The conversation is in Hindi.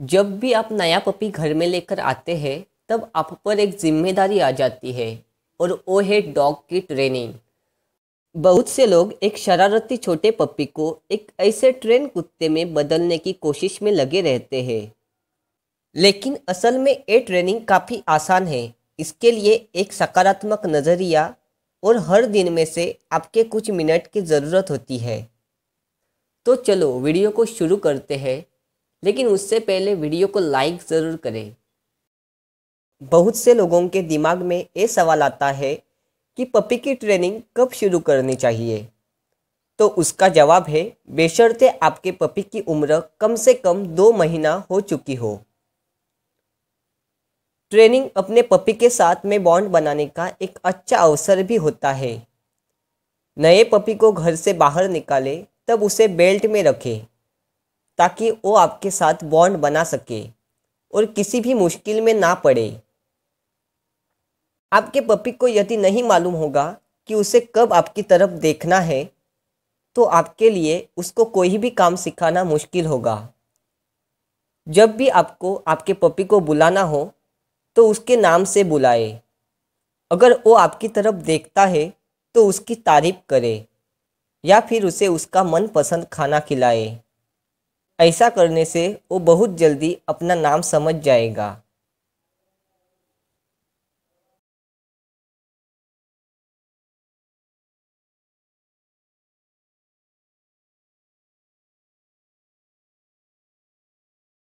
जब भी आप नया पपी घर में लेकर आते हैं तब आप पर एक जिम्मेदारी आ जाती है और वो है डॉग की ट्रेनिंग बहुत से लोग एक शरारती छोटे पपी को एक ऐसे ट्रेन कुत्ते में बदलने की कोशिश में लगे रहते हैं लेकिन असल में ये ट्रेनिंग काफ़ी आसान है इसके लिए एक सकारात्मक नज़रिया और हर दिन में से आपके कुछ मिनट की ज़रूरत होती है तो चलो वीडियो को शुरू करते हैं लेकिन उससे पहले वीडियो को लाइक ज़रूर करें बहुत से लोगों के दिमाग में ये सवाल आता है कि पपी की ट्रेनिंग कब शुरू करनी चाहिए तो उसका जवाब है बेशर्ते आपके पपी की उम्र कम से कम दो महीना हो चुकी हो ट्रेनिंग अपने पपी के साथ में बॉन्ड बनाने का एक अच्छा अवसर भी होता है नए पपी को घर से बाहर निकाले तब उसे बेल्ट में रखें ताकि वो आपके साथ बॉन्ड बना सके और किसी भी मुश्किल में ना पड़े आपके पपी को यदि नहीं मालूम होगा कि उसे कब आपकी तरफ देखना है तो आपके लिए उसको कोई भी काम सिखाना मुश्किल होगा जब भी आपको आपके पपी को बुलाना हो तो उसके नाम से बुलाए अगर वो आपकी तरफ देखता है तो उसकी तारीफ करे या फिर उसे उसका मनपसंद खाना खिलाए ऐसा करने से वो बहुत जल्दी अपना नाम समझ जाएगा